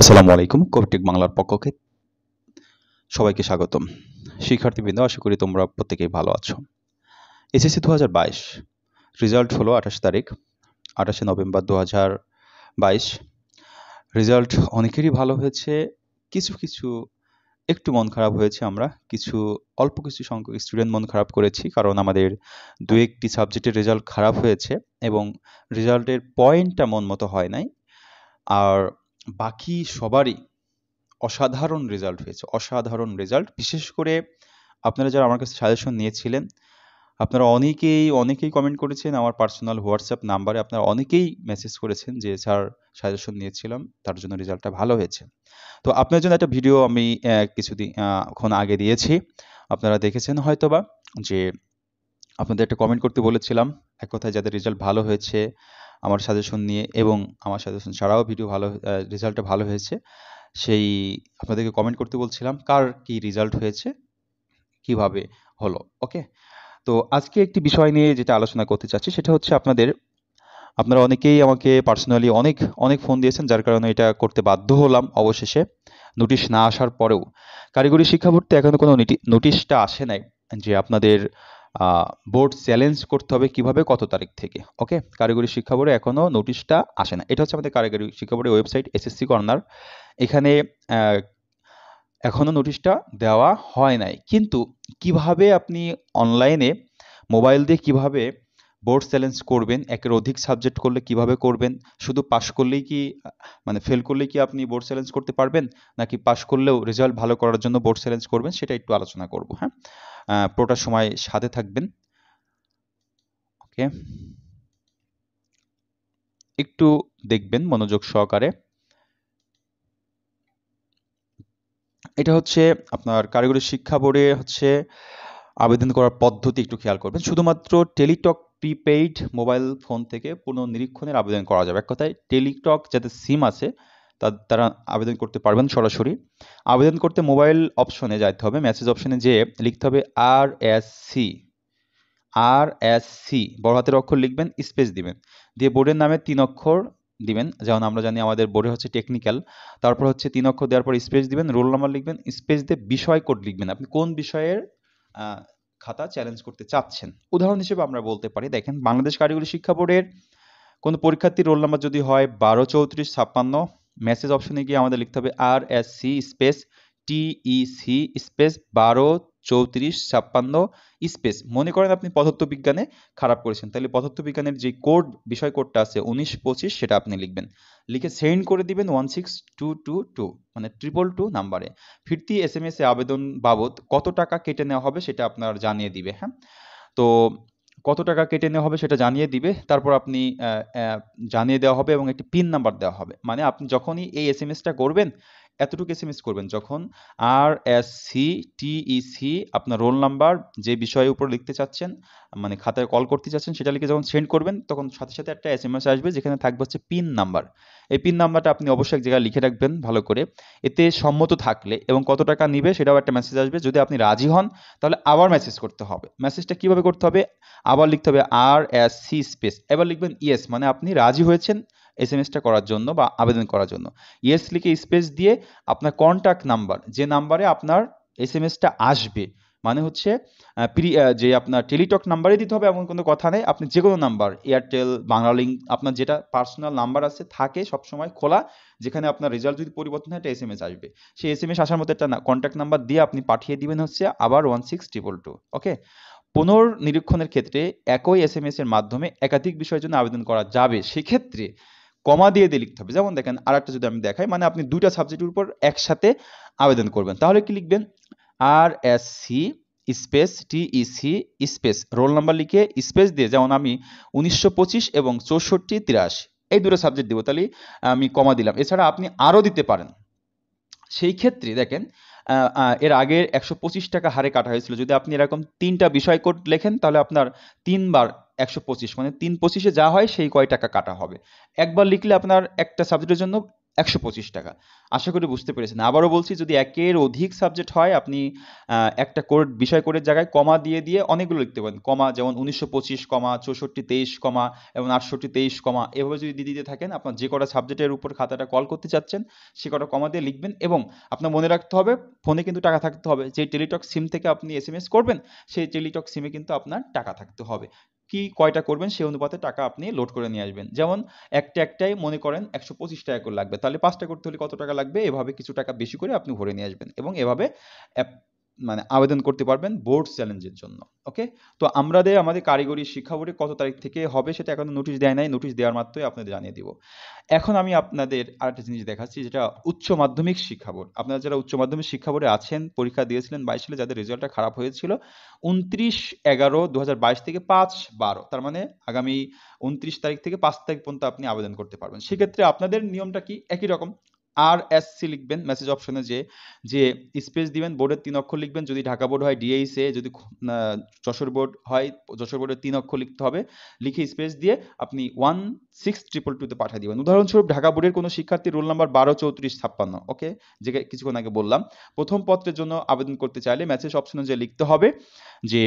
আসসালামু আলাইকুম কবিটেক বাংলার পক্ষকে সবাইকে স্বাগতম শিক্ষার্থীবৃন্দ আশা করি তোমরা প্রত্যেকেই ভালো আছো এসএসসি দু হাজার রেজাল্ট হলো আঠাশ তারিখ আঠাশে নভেম্বর দু হাজার রেজাল্ট অনেকেরই ভালো হয়েছে কিছু কিছু একটু মন খারাপ হয়েছে আমরা কিছু অল্প কিছু সংখ্যক স্টুডেন্ট মন খারাপ করেছি কারণ আমাদের দু একটি সাবজেক্টের রেজাল্ট খারাপ হয়েছে এবং রেজাল্টের পয়েন্টটা মন মতো হয় নাই আর বাকি সবারই অসাধারণ রেজাল্ট হয়েছে অসাধারণ রেজাল্ট বিশেষ করে আপনারা যারা আমার কাছে সাজেশন নিয়েছিলেন আপনারা অনেকেই অনেকেই কমেন্ট করেছেন আমার পার্সোনাল হোয়াটসঅ্যাপ নাম্বারে আপনারা অনেকেই মেসেজ করেছেন যে স্যার সাজেশন নিয়েছিলাম তার জন্য রেজাল্টটা ভালো হয়েছে তো আপনার জন্য একটা ভিডিও আমি কিছুদিন এখন আগে দিয়েছি আপনারা দেখেছেন হয়তোবা যে আপনাদের একটা কমেন্ট করতে বলেছিলাম এক কথায় যাদের রেজাল্ট ভালো হয়েছে আমার সাজেশন নিয়ে এবং আমার সাজেশন ছাড়াও ভিডিও ভালো রেজাল্টটা ভালো হয়েছে সেই আপনাদেরকে কমেন্ট করতে বলছিলাম কার কি রেজাল্ট হয়েছে কিভাবে হলো ওকে তো আজকে একটি বিষয় নিয়ে যেটা আলোচনা করতে চাচ্ছি সেটা হচ্ছে আপনাদের আপনারা অনেকেই আমাকে পার্সোনালি অনেক অনেক ফোন দিয়েছেন যার কারণে এটা করতে বাধ্য হলাম অবশেষে নোটিশ না আসার পরেও কারিগরি শিক্ষা ভর্তি এখনও কোনো নোটিশটা আসে নাই যে আপনাদের বোর্ড চ্যালেঞ্জ করতে হবে কিভাবে কত তারিখ থেকে ওকে কারিগরি শিক্ষা বোর্ডে এখনও নোটিশটা আসে না এটা হচ্ছে আমাদের কারিগরি শিক্ষা বোর্ডের ওয়েবসাইট এসএসসি কর্নার এখানে এখনও নোটিশটা দেওয়া হয় নাই কিন্তু কিভাবে আপনি অনলাইনে মোবাইল দিয়ে কিভাবে বোর্ড চ্যালেঞ্জ করবেন একের অধিক সাবজেক্ট করলে কিভাবে করবেন শুধু পাশ করলেই কি মানে ফেল করলেই কি আপনি বোর্ড চ্যালেঞ্জ করতে পারবেন নাকি পাশ করলেও রেজাল্ট ভালো করার জন্য বোর্ড চ্যালেঞ্জ করবেন সেটা একটু আলোচনা করব হ্যাঁ পুরোটা সময় সাথে থাকবেন ওকে একটু দেখবেন মনোযোগ সহকারে এটা হচ্ছে আপনার কারিগরি শিক্ষা বোর্ডে হচ্ছে আবেদন করার পদ্ধতি একটু খেয়াল করবেন শুধুমাত্র টেলিটক প্রিপেইড মোবাইল ফোন থেকে পুনঃ নিরীক্ষণের আবেদন করা যাবে এক কথায় টেলিটক যাতে সিম আছে তারা আবেদন করতে পারবেন সরাসরি আবেদন করতে মোবাইল অপশনে যাইতে হবে মেসেজ অপশনে যেয়ে লিখতে হবে R S C R S C বড় হাতের অক্ষর লিখবেন স্পেস দিবেন দিয়ে বোর্ডের নামে তিন অক্ষর দিবেন যেমন আমরা জানি আমাদের বোর্ডে হচ্ছে টেকনিক্যাল তারপর হচ্ছে তিন অক্ষর দেওয়ার পর স্পেস দিবেন রোল নাম্বার লিখবেন স্পেস দিয়ে বিষয় কোড লিখবেন আপনি কোন বিষয়ের খাতা চ্যালেঞ্জ করতে চাচ্ছেন উদাহরণ হিসেবে আমরা বলতে পারি দেখেন বাংলাদেশ কারিগরি শিক্ষা বোর্ডের কোনো পরীক্ষার্থীর রোল নাম্বার যদি হয় বারো চৌত্রিশ ছাপ্পান্ন মেসেজ অপশনে গিয়ে আমাদের লিখতে হবে R S C space TEC space বারো চৌত্রিশ ছাপ্পান্ন স্পেস মনে করেন আপনি পদার্থবিজ্ঞানে খারাপ করেছেন তাহলে পদার্থবিজ্ঞানের যে কোড বিষয় কোডটা আছে উনিশ পঁচিশ সেটা আপনি লিখবেন লিখে সেন্ড করে দিবেন one six two two two মানে ট্রিপল টু নাম্বারে ফিরতি এস এম এস এ আবেদন বাবদ কত টাকা কেটে নেওয়া হবে সেটা আপনার জানিয়ে দিবে হ্যাঁ তো কত টাকা কেটে নেওয়া হবে সেটা জানিয়ে দিবে তারপর আপনি জানিয়ে দেওয়া হবে এবং একটি পিন নাম্বার দেওয়া হবে মানে আপনি যখনই এই এস এম এস টা করবেন এতটুকু এস এম এস করবেন যখন আর এস সি টিইসি আপনার রোল নাম্বার যে বিষয়ের উপর লিখতে চাচ্ছেন মানে খাতায় কল করতে চাচ্ছেন সেটা লিখে যখন সেন্ড করবেন তখন সাথে সাথে একটা এস এম এস আসবে যেখানে থাকবে হচ্ছে পিন নাম্বার এই পিন নাম্বারটা আপনি অবশ্যই এক জায়গায় লিখে রাখবেন ভালো করে এতে সম্মত থাকলে এবং কত টাকা নিবে সেটাও একটা মেসেজ আসবে যদি আপনি রাজি হন তাহলে আবার মেসেজ করতে হবে মেসেজটা কিভাবে করতে হবে আবার লিখতে হবে আর এস সি স্পেস এবার লিখবেন ইয়েস মানে আপনি রাজি হয়েছেন এস এম এসটা করার জন্য বা আবেদন করার জন্য ইয়েস লিখে স্পেস দিয়ে আপনার কন্ট্যাক্ট নাম্বার যে নাম্বারে আপনার এস এম এসটা আসবে মানে হচ্ছে প্রি যে আপনার টেলিটক নাম্বারে দিতে হবে এমন কোনো কথা নেই আপনি যে কোনো নাম্বার এয়ারটেল বাংলালিঙ্ক আপনার যেটা পার্সোনাল নাম্বার আছে থাকে সবসময় খোলা যেখানে আপনার রেজাল্ট যদি পরিবর্তন হয় একটা এস এম এস আসবে সেই এস এম এস আসার মতো একটা কন্ট্যাক্ট নাম্বার দিয়ে আপনি পাঠিয়ে দিবেন হচ্ছে আবার one six triple two okay পুনর্নিরীক্ষণের ক্ষেত্রে একই এস এম এস এর মাধ্যমে একাধিক বিষয়ের জন্য আবেদন করা যাবে সেক্ষেত্রে কমা দিয়ে দিয়ে লিখতে হবে যেমন দেখেন আর একটা যদি আমি দেখাই মানে আপনি দুইটা সাবজেক্টের উপর একসাথে আবেদন করবেন তাহলে কি লিখবেন R S C space TEC space roll number লিখে স্পেস দিয়ে যেমন আমি উনিশশো এবং চৌষট্টি তিরাশি এই দুটো সাবজেক্ট দেবো তাহলে আমি কমা দিলাম এছাড়া আপনি আরও দিতে পারেন সেই ক্ষেত্রে দেখেন এর আগের একশো টাকা হারে কাটা হয়েছিল যদি আপনি এরকম তিনটা বিষয় কোড লেখেন তাহলে আপনার তিনবার একশো পঁচিশ মানে তিন পঁচিশে যা হয় সেই কয় টাকা কাটা হবে একবার লিখলে আপনার একটা সাবজেক্টের জন্য একশো পঁচিশ টাকা আশা করি বুঝতে পেরেছেন আবারও বলছি যদি একের অধিক সাবজেক্ট হয় আপনি একটা কোর্ট বিষয় কোডের জায়গায় কমা দিয়ে দিয়ে অনেকগুলো লিখতে পারেন কমা যেমন উনিশশো পঁচিশ কমা চৌষট্টি তেইশ কমা এবং আটষট্টি তেইশ কমা এভাবে যদি দিয়ে দিতে থাকেন আপনার যে কটা সাবজেক্টের উপর খাতাটা কল করতে চাচ্ছেন সে কটা কমা দিয়ে লিখবেন এবং আপনার মনে রাখতে হবে ফোনে কিন্তু টাকা থাকতে হবে যে টেলিটক সিম থেকে আপনি এস করবেন সেই টেলিটক সিমে কিন্তু আপনার টাকা থাকতে হবে কি কয়টা করবেন সেই অনুপাতে টাকা আপনি লোড করে নিয়ে আসবেন যেমন একটা একটাই মনে করেন একশো পঁচিশ টাকা করে লাগবে তাহলে পাঁচটা করতে হলে কত টাকা লাগবে এভাবে কিছু টাকা বেশি করে আপনি ভরে নিয়ে আসবেন এবং এভাবে মানে আবেদন করতে পারবেন বোর্ড চ্যালেঞ্জের জন্য ওকে তো আমাদের আমাদের কারিগরি শিক্ষা বোর্ডে কত তারিখ থেকে হবে সেটা এখনো নোটিশ দেয় নাই নোটিশ দেওয়ার মাত্রই আপনাদের জানিয়ে দিব এখন আমি আপনাদের আরেকটা জিনিস দেখাচ্ছি যেটা উচ্চ মাধ্যমিক শিক্ষা বোর্ড আপনারা যারা উচ্চ মাধ্যমিক শিক্ষা বোর্ডে আছেন পরীক্ষা দিয়েছিলেন বাইশ সালে যাদের রেজাল্টটা খারাপ হয়েছিল উনত্রিশ এগারো দু থেকে পাঁচ বারো তার মানে আগামী উনত্রিশ তারিখ থেকে পাঁচ তারিখ পর্যন্ত আপনি আবেদন করতে পারবেন সেক্ষেত্রে আপনাদের নিয়মটা কি একই রকম আর এস সি লিখবেন মেসেজ অপশনে যে যে স্পেস দিবেন বোর্ডের তিন অক্ষর লিখবেন যদি ঢাকা বোর্ড হয় এ e যদি যশোর বোর্ড হয় যশোর বোর্ডের তিন অক্ষর লিখতে হবে লিখে স্পেস দিয়ে আপনি ওয়ান সিক্স ট্রিপল টুতে পাঠিয়ে দেবেন উদাহরণস্বরূপ ঢাকা বোর্ডের কোনো শিক্ষার্থী রোল নাম্বার বারো চৌত্রিশ ছাপ্পান্ন ওকে যে কিছুক্ষণ আগে বললাম প্রথম পত্রের জন্য আবেদন করতে চাইলে মেসেজ অপশনে যে লিখতে হবে যে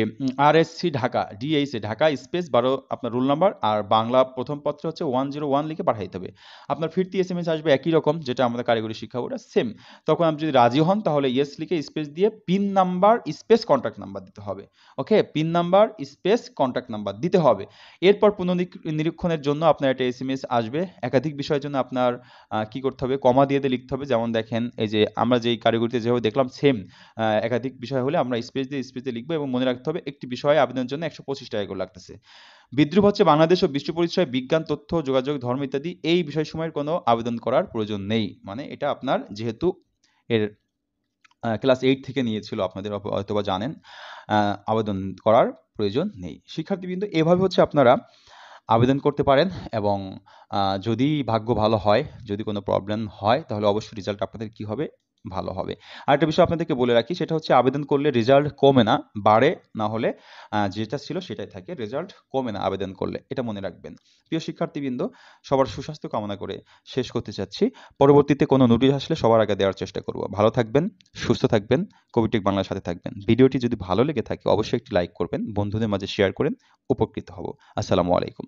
আরএসসি ঢাকা ডিএইসি ঢাকা স্পেস বারো আপনার রোল নাম্বার আর বাংলা প্রথম পত্র হচ্ছে ওয়ান জিরো ওয়ান লিখে পাঠাইতে হবে আপনার ফিরতি এস এম এস আসবে একই রকম যেটা আমাদের কারিগরি শিক্ষা বোর্ডে সেম তখন আপনি যদি রাজি হন তাহলে ইয়েস লিখে স্পেস দিয়ে pin number space contact number দিতে হবে okay pin number space contact number দিতে হবে এরপর নিরীক্ষণের জন্য আপনার একটা এস এম এস আসবে একাধিক বিষয়ের জন্য আপনার কি করতে হবে কমা দিয়ে দিয়ে লিখতে হবে যেমন দেখেন এই যে আমরা যেই কারিগরিতে যেভাবে দেখলাম সেম একাধিক বিষয় হলে আমরা স্পেস দিয়ে স্পেস দিয়ে লিখবো এবং মনে রাখতে হবে একটি বিষয়ে আবেদনের জন্য একশো পঁচিশ টাকা করে লাগতেছে বিদ্রুপ হচ্ছে বাংলাদেশ ও বিশ্ব পরিচয় বিজ্ঞান তথ্য যোগাযোগ ধর্ম ইত্যাদি এই বিষয় সময়ের কোনো আবেদন করার প্রয়োজন নেই মানে এটা আপনার যেহেতু এর ক্লাস এইট থেকে নিয়েছিল আপনাদের অথবা জানেন আবেদন করার প্রয়োজন নেই শিক্ষার্থীবৃন্দ এভাবে হচ্ছে আপনারা আবেদন করতে পারেন এবং যদি ভাগ্য ভালো হয় যদি কোনো প্রবলেম হয় তাহলে অবশ্যই রেজাল্ট আপনাদের কী হবে ভালো হবে একটা বিষয় আপনাদেরকে বলে রাখি সেটা হচ্ছে আবেদন করলে রেজাল্ট কমে না বাড়ে না হলে যেটা ছিল সেটাই থাকে রেজাল্ট কমে না আবেদন করলে এটা মনে রাখবেন প্রিয় শিক্ষার্থীবৃন্দ সবার সুস্বাস্থ্য কামনা করে শেষ করতে চাচ্ছি পরবর্তীতে কোনো নোটিশ আসলে সবার আগে দেওয়ার চেষ্টা করব ভালো থাকবেন সুস্থ থাকবেন কবিটেক বাংলার সাথে থাকবেন ভিডিওটি যদি ভালো লেগে থাকে অবশ্যই একটি লাইক করবেন বন্ধুদের মাঝে শেয়ার করেন উপকৃত হব আসসালামু আলাইকুম